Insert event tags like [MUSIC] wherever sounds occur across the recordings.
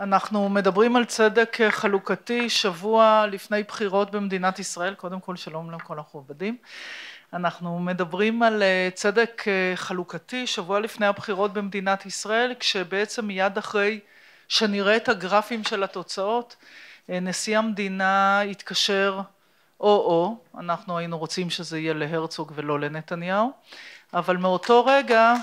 אנחנו מדברים על צדק אה, חלוקתי שבוע לפני בחירות במדינת ישראל, קודם כל שלום לכל המכובדים. אנחנו מדברים על אה, צדק אה, חלוקתי שבוע לפני הבחירות במדינת ישראל, כשבעצם מיד אחרי שנראה את הגרפים של התוצאות, נשיא המדינה התקשר או-או, אנחנו היינו רוצים שזה יהיה להרצוג ולא לנתניהו, אבל מאותו רגע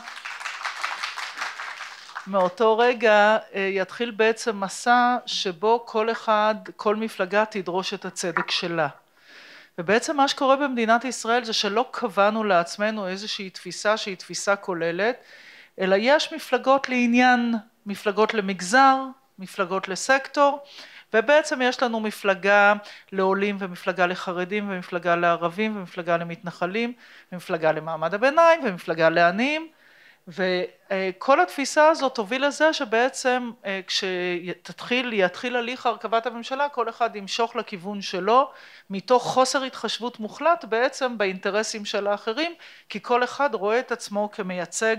מאותו רגע אה, יתחיל בעצם מסע שבו כל אחד, כל מפלגה תדרוש את הצדק שלה. ובעצם מה שקורה במדינת ישראל זה שלא קבענו לעצמנו איזושהי תפיסה שהיא תפיסה כוללת, אלא יש מפלגות לעניין, מפלגות למגזר, מפלגות לסקטור, ובעצם יש לנו מפלגה לעולים ומפלגה לחרדים ומפלגה לערבים ומפלגה למתנחלים ומפלגה למעמד הביניים ומפלגה לעניים וכל התפיסה הזאת תוביל לזה שבעצם אה, כשתתחיל, יתחיל הליך הרכבת הממשלה, כל אחד ימשוך לכיוון שלו, מתוך חוסר התחשבות מוחלט בעצם באינטרסים של האחרים, כי כל אחד רואה את עצמו כמייצג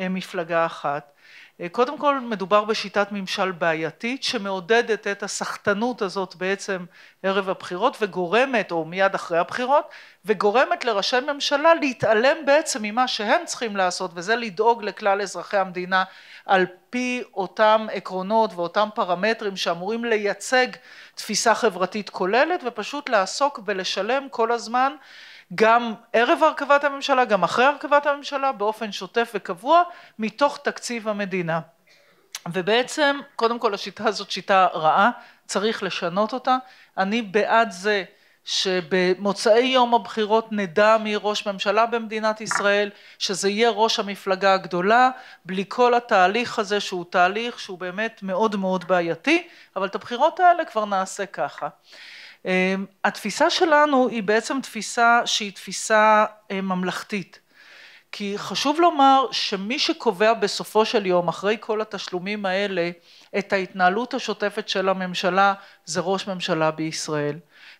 אה, מפלגה אחת. אה, קודם כל מדובר בשיטת ממשל בעייתית שמעודדת את הסחטנות הזאת בעצם ערב הבחירות וגורמת או מיד אחרי הבחירות וגורמת לראשי ממשלה להתעלם בעצם ממה שהם צריכים לעשות וזה לדאוג לכלל אזרחי המדינה על פי אותם עקרונות ואותם פרמטרים שאמורים לייצג תפיסה חברתית כוללת ופשוט לעסוק בלשלם כל הזמן גם ערב הרכבת הממשלה, גם אחרי הרכבת הממשלה, באופן שוטף וקבוע, מתוך תקציב המדינה. ובעצם, קודם כל השיטה הזאת שיטה רעה, צריך לשנות אותה. אני בעד זה שבמוצאי יום הבחירות נדע מי ראש ממשלה במדינת ישראל, שזה יהיה ראש המפלגה הגדולה, בלי כל התהליך הזה שהוא תהליך שהוא באמת מאוד מאוד בעייתי, אבל את הבחירות האלה כבר נעשה ככה. אמ, התפיסה שלנו היא בעצם תפיסה שהיא תפיסה אה, ממלכתית. כי חשוב לומר שמי שקובע בסופו של יום, אחרי כל התשלומים האלה, את ההתנהלות השוטפת של הממשלה, זה ראש ממשלה בישראל.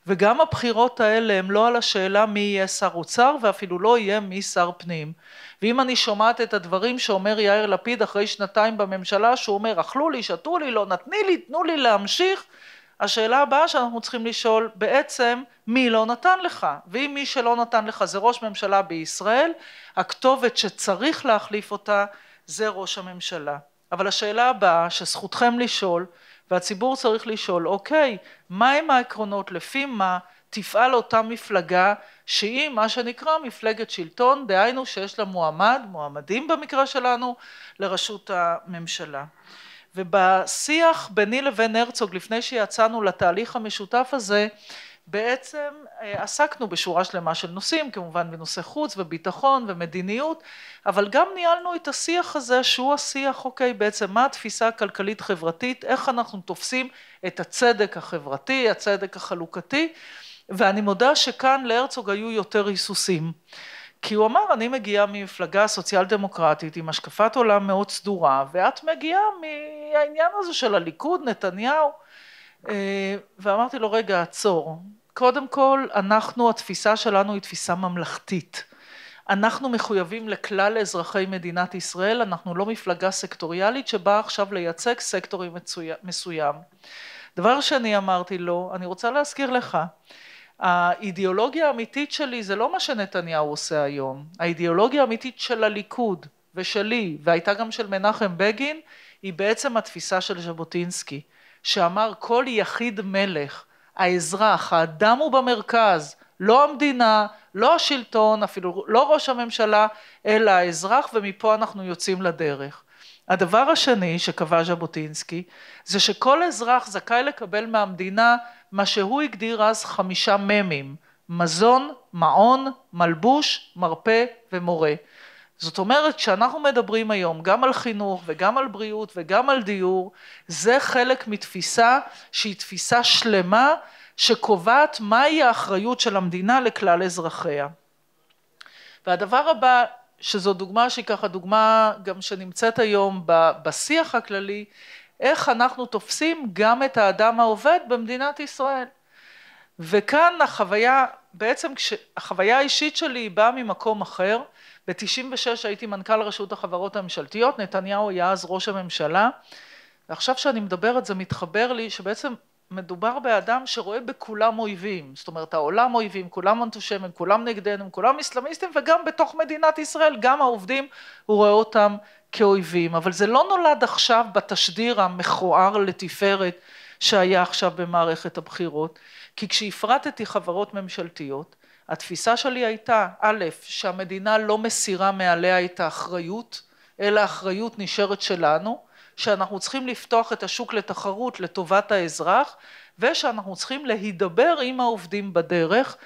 וגם הבחירות האלה הן לא על השאלה מי יהיה שר אוצר ואפילו לא יהיה מי שר פנים. ואם אני שומעת את הדברים שאומר יאיר לפיד אחרי שנתיים בממשלה, שהוא אומר אכלו לי, שתו לי, לא נתני לי, תנו לי להמשיך, השאלה הבאה שאנחנו צריכים לשאול בעצם מי לא נתן לך ואם מי שלא נתן לך זה ראש ממשלה בישראל הכתובת שצריך להחליף אותה זה ראש הממשלה אבל השאלה הבאה שזכותכם לשאול והציבור צריך לשאול אוקיי מהם העקרונות לפי מה תפעל אותה מפלגה שהיא מה שנקרא מפלגת שלטון דהיינו שיש לה מועמד מועמדים במקרה שלנו לראשות הממשלה ובשיח ביני לבין הרצוג לפני שיצאנו לתהליך המשותף הזה בעצם אה, עסקנו בשורה שלמה של נושאים כמובן בנושא חוץ וביטחון ומדיניות אבל גם ניהלנו את השיח הזה שהוא השיח אוקיי בעצם מה התפיסה הכלכלית חברתית איך אנחנו תופסים את הצדק החברתי הצדק החלוקתי ואני מודה שכאן להרצוג היו יותר היסוסים כי הוא אמר, אני מגיעה ממפלגה סוציאל דמוקרטית עם השקפת עולם מאוד סדורה, ואת מגיעה מהעניין הזה של הליכוד, נתניהו. אה, ואמרתי לו, רגע, עצור. קודם כל, אנחנו, התפיסה שלנו היא תפיסה ממלכתית. אנחנו מחויבים לכלל אזרחי מדינת ישראל, אנחנו לא מפלגה סקטוריאלית שבאה עכשיו לייצג סקטורים מסוים. דבר שני אמרתי לו, אני רוצה להזכיר לך, האידיאולוגיה האמיתית שלי זה לא מה שנתניהו עושה היום, האידיאולוגיה האמיתית של הליכוד ושלי והייתה גם של מנחם בגין היא בעצם התפיסה של ז'בוטינסקי שאמר כל יחיד מלך, האזרח, האדם הוא במרכז, לא המדינה, לא השלטון, אפילו לא ראש הממשלה, אלא האזרח ומפה אנחנו יוצאים לדרך. הדבר השני שקבע ז'בוטינסקי זה שכל אזרח זכאי לקבל מהמדינה מה שהוא הגדיר אז חמישה מ"מים: מזון, מעון, מלבוש, מרפא ומורה. זאת אומרת כשאנחנו מדברים היום גם על חינוך וגם על בריאות וגם על דיור זה חלק מתפיסה שהיא תפיסה שלמה שקובעת מהי האחריות של המדינה לכלל אזרחיה. והדבר הבא שזו דוגמה שהיא ככה דוגמה גם שנמצאת היום בשיח הכללי, איך אנחנו תופסים גם את האדם העובד במדינת ישראל. וכאן החוויה, בעצם כש, החוויה האישית שלי היא באה ממקום אחר. ב-96 הייתי מנכ"ל רשות החברות הממשלתיות, נתניהו היה אז ראש הממשלה. ועכשיו שאני מדברת זה מתחבר לי שבעצם מדובר באדם שרואה בכולם אויבים, זאת אומרת העולם אויבים, כולם אנטושמים, כולם נגדנו, כולם אסלאמיסטים וגם בתוך מדינת ישראל גם העובדים הוא רואה אותם כאויבים, אבל זה לא נולד עכשיו בתשדיר המכוער לתפארת שהיה עכשיו במערכת הבחירות, כי כשהפרטתי חברות ממשלתיות התפיסה שלי הייתה א', שהמדינה לא מסירה מעליה את האחריות, אלא האחריות נשארת שלנו שאנחנו צריכים לפתוח את השוק לתחרות לטובת האזרח ושאנחנו צריכים להידבר עם העובדים בדרך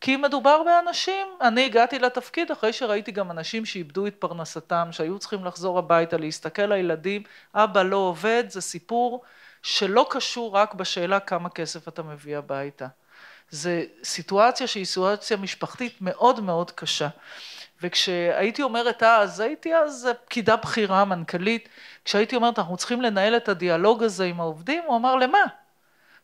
כי מדובר באנשים, אני הגעתי לתפקיד אחרי שראיתי גם אנשים שאיבדו את פרנסתם, שהיו צריכים לחזור הביתה, להסתכל לילדים, אבא לא עובד, זה סיפור שלא קשור רק בשאלה כמה כסף אתה מביא הביתה. זו סיטואציה שהיא סיטואציה משפחתית מאוד מאוד קשה. וכשהייתי אומרת אז, הייתי אז פקידה בכירה, מנכ"לית, כשהייתי אומרת אנחנו צריכים לנהל את הדיאלוג הזה עם העובדים, הוא אמר למה?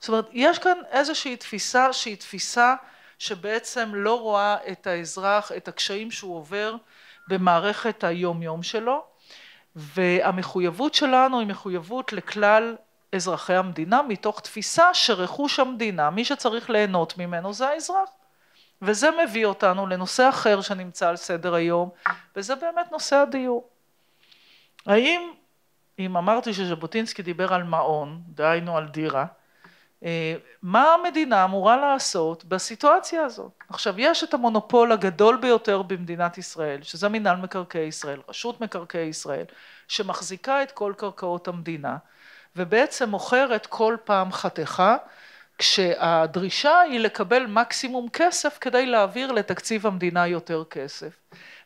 זאת אומרת, יש כאן איזושהי תפיסה שהיא תפיסה שבעצם לא רואה את האזרח, את הקשיים שהוא עובר במערכת היום יום שלו, והמחויבות שלנו היא מחויבות לכלל אזרחי המדינה מתוך תפיסה שרכוש המדינה, מי שצריך ליהנות ממנו זה האזרח. וזה מביא אותנו לנושא אחר שנמצא על סדר היום, וזה באמת נושא הדיור. האם, אם אמרתי שז'בוטינסקי דיבר על מעון, דהיינו על דירה, אה, מה המדינה אמורה לעשות בסיטואציה הזאת? עכשיו, יש את המונופול הגדול ביותר במדינת ישראל, שזה מינהל מקרקעי ישראל, רשות מקרקעי ישראל, שמחזיקה את כל קרקעות המדינה, ובעצם מוכרת כל פעם חתיכה כשהדרישה היא לקבל מקסימום כסף כדי להעביר לתקציב המדינה יותר כסף.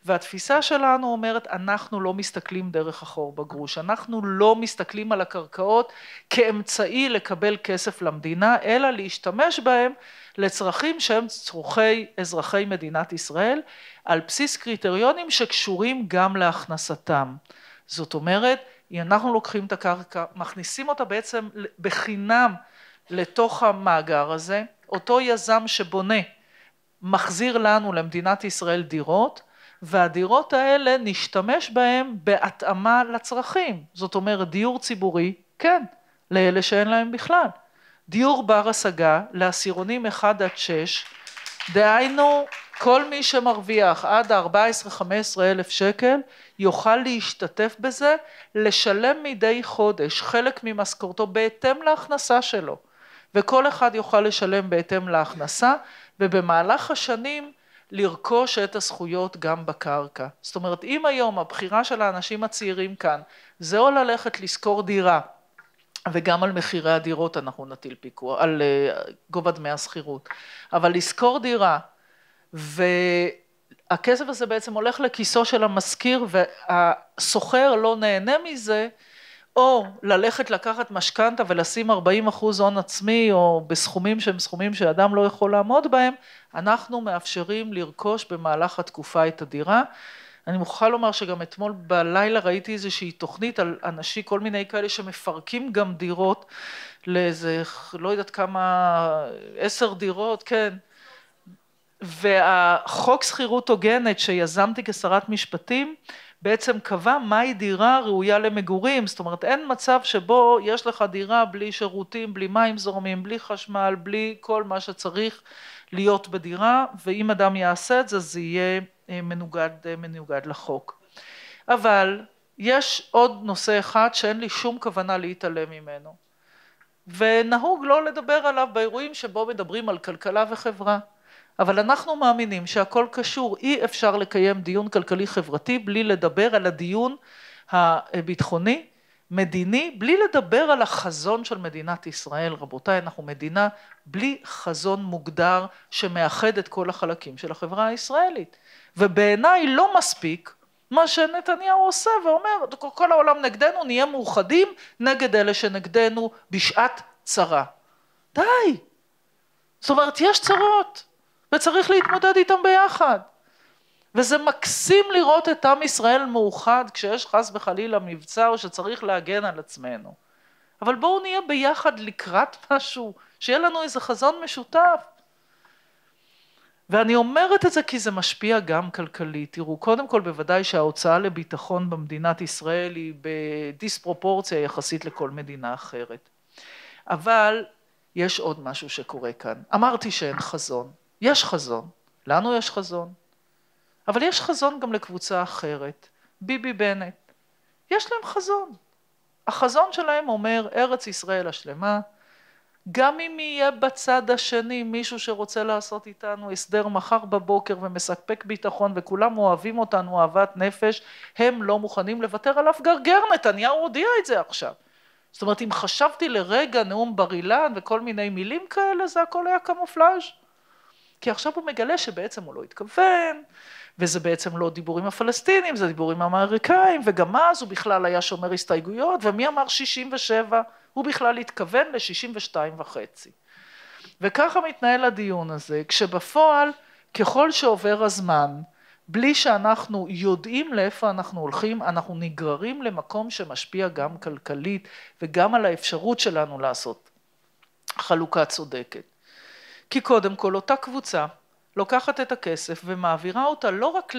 והתפיסה שלנו אומרת אנחנו לא מסתכלים דרך החור בגרוש, אנחנו לא מסתכלים על הקרקעות כאמצעי לקבל כסף למדינה, אלא להשתמש בהם לצרכים שהם צורכי אזרחי מדינת ישראל, על בסיס קריטריונים שקשורים גם להכנסתם. זאת אומרת, אנחנו לוקחים את הקרקע, מכניסים אותה בעצם בחינם לתוך המאגר הזה, אותו יזם שבונה מחזיר לנו למדינת ישראל דירות והדירות האלה נשתמש בהן בהתאמה לצרכים, זאת אומרת דיור ציבורי כן, לאלה שאין להם בכלל, דיור בר השגה לעשירונים 1 עד 6, דהיינו כל מי שמרוויח עד 14-15 אלף שקל יוכל להשתתף בזה, לשלם מדי חודש חלק ממשכורתו בהתאם להכנסה שלו. וכל אחד יוכל לשלם בהתאם להכנסה ובמהלך השנים לרכוש את הזכויות גם בקרקע. זאת אומרת אם היום הבחירה של האנשים הצעירים כאן זה או ללכת לשכור דירה וגם על מחירי הדירות אנחנו נטיל פיקוח, על אה, גובה דמי השכירות, אבל לשכור דירה והכסף הזה בעצם הולך לכיסו של המשכיר והסוחר לא נהנה מזה או ללכת לקחת משכנתה ולשים 40 אחוז הון עצמי או בסכומים שהם סכומים שאדם לא יכול לעמוד בהם, אנחנו מאפשרים לרכוש במהלך התקופה את הדירה. אני מוכרחה לומר שגם אתמול בלילה ראיתי איזושהי תוכנית על אנשים, כל מיני כאלה שמפרקים גם דירות לאיזה, לא יודעת כמה, עשר דירות, כן. והחוק שכירות הוגנת שיזמתי כשרת משפטים, בעצם קבע מהי דירה ראויה למגורים, זאת אומרת אין מצב שבו יש לך דירה בלי שירותים, בלי מים זורמים, בלי חשמל, בלי כל מה שצריך להיות בדירה, ואם אדם יעשה את זה זה יהיה אה, מנוגד, אה, מנוגד לחוק. אבל יש עוד נושא אחד שאין לי שום כוונה להתעלם ממנו, ונהוג לא לדבר עליו באירועים שבו מדברים על כלכלה וחברה. אבל אנחנו מאמינים שהכל קשור, אי אפשר לקיים דיון כלכלי חברתי בלי לדבר על הדיון הביטחוני מדיני, בלי לדבר על החזון של מדינת ישראל. רבותיי, אנחנו מדינה בלי חזון מוגדר שמאחד את כל החלקים של החברה הישראלית. ובעיניי לא מספיק מה שנתניהו עושה ואומר, כל העולם נגדנו, נהיה מאוחדים נגד אלה שנגדנו בשעת צרה. די. זאת אומרת, יש צרות. וצריך להתמודד איתם ביחד. וזה מקסים לראות את עם ישראל מאוחד כשיש חס וחלילה מבצע או שצריך להגן על עצמנו. אבל בואו נהיה ביחד לקראת משהו, שיהיה לנו איזה חזון משותף. ואני אומרת את זה כי זה משפיע גם כלכלית. תראו, קודם כל בוודאי שההוצאה לביטחון במדינת ישראל היא בדיספרופורציה יחסית לכל מדינה אחרת. אבל יש עוד משהו שקורה כאן. אמרתי שאין חזון. יש חזון, לנו יש חזון, אבל יש חזון גם לקבוצה אחרת, ביבי בנט. יש להם חזון. החזון שלהם אומר ארץ ישראל השלמה, גם אם יהיה בצד השני מישהו שרוצה לעשות איתנו הסדר מחר בבוקר ומספק ביטחון וכולם אוהבים אותנו אהבת נפש, הם לא מוכנים לוותר על אף גרגר, נתניהו הודיע את זה עכשיו. זאת אומרת, אם חשבתי לרגע נאום בר אילן וכל מיני מילים כאלה, זה הכל היה קמופלאז'. כי עכשיו הוא מגלה שבעצם הוא לא התכוון, וזה בעצם לא דיבור עם הפלסטינים, זה דיבור עם האמריקאים, וגם אז הוא בכלל היה שומר הסתייגויות, ומי אמר 67? הוא בכלל התכוון ל-62 וחצי. וככה מתנהל הדיון הזה, כשבפועל, ככל שעובר הזמן, בלי שאנחנו יודעים לאיפה אנחנו הולכים, אנחנו נגררים למקום שמשפיע גם כלכלית וגם על האפשרות שלנו לעשות חלוקה צודקת. כי קודם כל אותה קבוצה לוקחת את הכסף ומעבירה אותה לא רק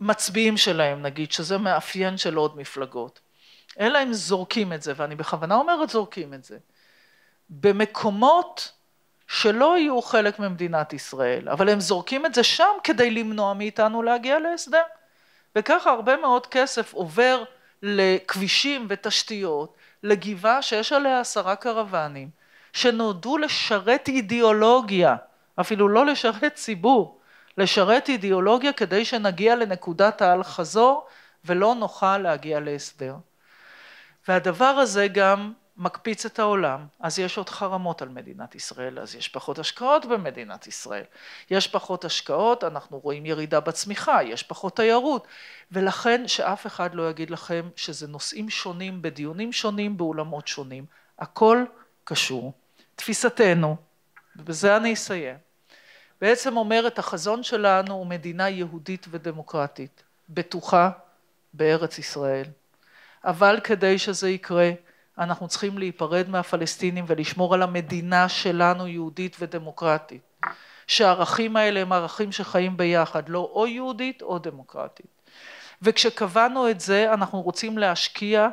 למצביעים שלהם נגיד, שזה מאפיין של עוד מפלגות, אלא הם זורקים את זה, ואני בכוונה אומרת זורקים את זה, במקומות שלא יהיו חלק ממדינת ישראל, אבל הם זורקים את זה שם כדי למנוע מאיתנו להגיע להסדר. וככה הרבה מאוד כסף עובר לכבישים ותשתיות, לגבעה שיש עליה עשרה קרוונים, שנועדו לשרת אידיאולוגיה, אפילו לא לשרת ציבור, לשרת אידיאולוגיה כדי שנגיע לנקודת האל-חזור ולא נוכל להגיע להסדר. והדבר הזה גם מקפיץ את העולם, אז יש עוד חרמות על מדינת ישראל, אז יש פחות השקעות במדינת ישראל. יש פחות השקעות, אנחנו רואים ירידה בצמיחה, יש פחות תיירות, ולכן שאף אחד לא יגיד לכם שזה נושאים שונים, בדיונים שונים, באולמות שונים. הכל קשור. תפיסתנו, ובזה אני אסיים, בעצם אומרת החזון שלנו הוא מדינה יהודית ודמוקרטית, בטוחה בארץ ישראל. אבל כדי שזה יקרה, אנחנו צריכים להיפרד מהפלסטינים ולשמור על המדינה שלנו יהודית ודמוקרטית. שהערכים האלה הם ערכים שחיים ביחד, לא או יהודית או דמוקרטית. וכשקבענו את זה, אנחנו רוצים להשקיע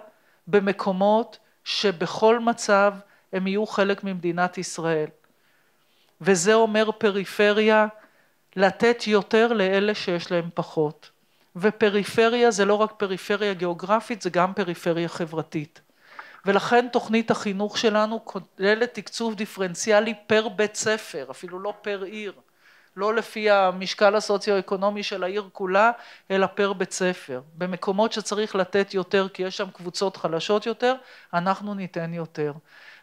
במקומות שבכל מצב הם יהיו חלק ממדינת ישראל. וזה אומר פריפריה, לתת יותר לאלה שיש להם פחות. ופריפריה זה לא רק פריפריה גיאוגרפית, זה גם פריפריה חברתית. ולכן תוכנית החינוך שלנו כוללת תקצוב דיפרנציאלי פר בית ספר, אפילו לא פר עיר, לא לפי המשקל הסוציו-אקונומי של העיר כולה, אלא פר בית ספר. במקומות שצריך לתת יותר כי יש שם קבוצות חלשות יותר, אנחנו ניתן יותר.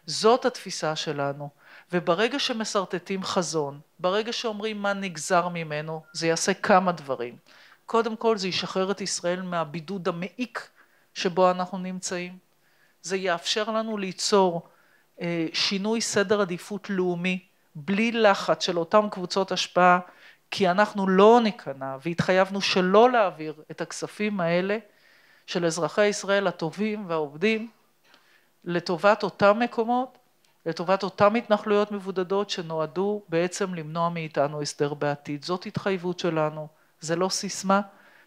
זאת התפיסה שלנו. וברגע שמסרטטים חזון, ברגע שאומרים מה נגזר ממנו, זה יעשה כמה דברים. קודם כל זה ישחרר את ישראל מהבידוד המעיק שבו אנחנו נמצאים. זה יאפשר לנו ליצור אה, שינוי סדר עדיפות לאומי בלי לחץ של אותן קבוצות השפעה, כי אנחנו לא ניכנע והתחייבנו שלא להעביר את הכספים האלה של אזרחי ישראל הטובים והעובדים לטובת אותם מקומות, לטובת אותן התנחלויות מבודדות שנועדו בעצם למנוע מאיתנו הסדר בעתיד. זאת התחייבות שלנו, זה לא סיסמה,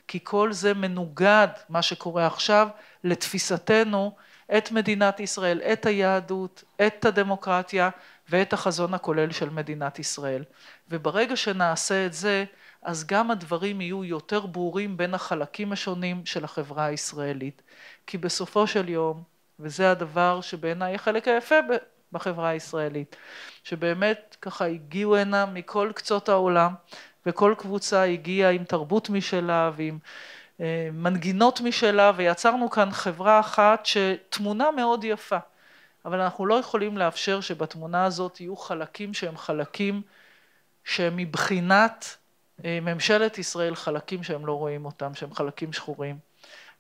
כי כל זה מנוגד, מה שקורה עכשיו, לתפיסתנו את מדינת ישראל, את היהדות, את הדמוקרטיה ואת החזון הכולל של מדינת ישראל. וברגע שנעשה את זה, אז גם הדברים יהיו יותר ברורים בין החלקים השונים של החברה הישראלית. כי בסופו של יום, וזה הדבר שבעיניי החלק היפה בחברה הישראלית, שבאמת ככה הגיעו הנה מכל קצות העולם, וכל קבוצה הגיעה עם תרבות משלה ועם אה, מנגינות משלה, ויצרנו כאן חברה אחת שתמונה מאוד יפה, אבל אנחנו לא יכולים לאפשר שבתמונה הזאת יהיו חלקים שהם חלקים שהם מבחינת אה, ממשלת ישראל חלקים שהם לא רואים אותם, שהם חלקים שחורים.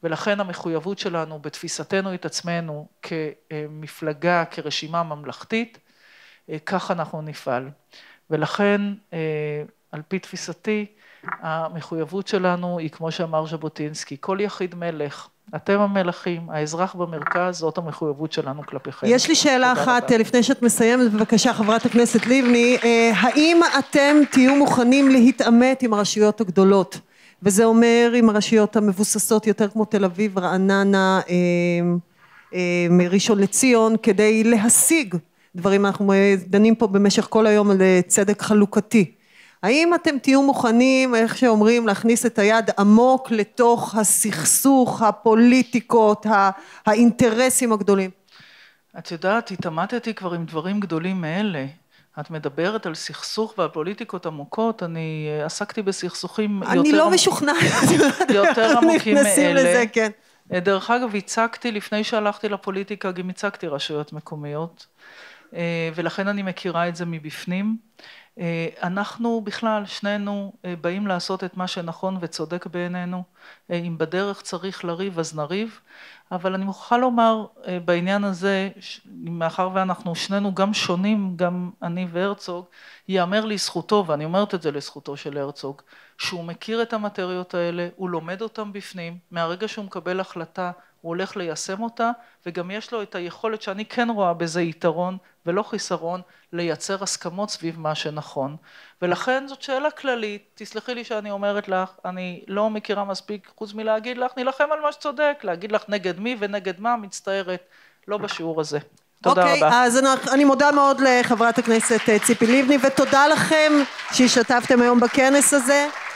ולכן המחויבות שלנו בתפיסתנו את עצמנו כמפלגה, כרשימה ממלכתית, אה, כך אנחנו נפעל. ולכן, אה, על פי תפיסתי, המחויבות שלנו היא, כמו שאמר ז'בוטינסקי, כל יחיד מלך. אתם המלכים, האזרח במרכז, זאת המחויבות שלנו כלפיכם. יש לי שאלה אחת רבה. לפני שאת מסיימת, בבקשה, חברת הכנסת לבני. אה, האם אתם תהיו מוכנים להתעמת עם הרשויות הגדולות? וזה אומר עם הרשויות המבוססות יותר כמו תל אביב, רעננה, אה, אה, ראשון לציון, כדי להשיג דברים, אנחנו אה, דנים פה במשך כל היום על צדק חלוקתי. האם אתם תהיו מוכנים, איך שאומרים, להכניס את היד עמוק לתוך הסכסוך, הפוליטיקות, האינטרסים הגדולים? את יודעת, התעמתתי כבר עם דברים גדולים מאלה. את מדברת על סכסוך ועל פוליטיקות עמוקות, אני אה, עסקתי בסכסוכים לא [LAUGHS] יותר... אני לא משוכנעת. יותר עמוקים מאלה. נכנסים לזה, כן. אה, דרך אגב, הצגתי, לפני שהלכתי לפוליטיקה, גם הצגתי רשויות מקומיות, אה, ולכן אני מכירה את זה מבפנים. אנחנו בכלל, שנינו באים לעשות את מה שנכון וצודק בעינינו. אם בדרך צריך לריב, אז נריב. אבל אני מוכרחה לומר אה, בעניין הזה, מאחר ואנחנו שנינו גם שונים, גם אני והרצוג, ייאמר לזכותו, ואני אומרת את זה לזכותו של הרצוג, שהוא מכיר את המטריות האלה, הוא לומד אותן בפנים, מהרגע שהוא מקבל החלטה הוא הולך ליישם אותה, וגם יש לו את היכולת שאני כן רואה בזה יתרון ולא חיסרון, לייצר הסכמות סביב מה שנכון. ולכן זאת שאלה כללית, תסלחי לי שאני אומרת לך, אני לא מכירה מספיק, חוץ מלהגיד לך, נילחם על מה שצודק, להגיד לך נגד מי ונגד מה, מצטערת, לא בשיעור הזה. תודה okay, אוקיי, רבה. אז אני, אני מודה מאוד לחברת הכנסת אה, ציפי לבני, ותודה לכם שהשתתפתם היום בכנס הזה.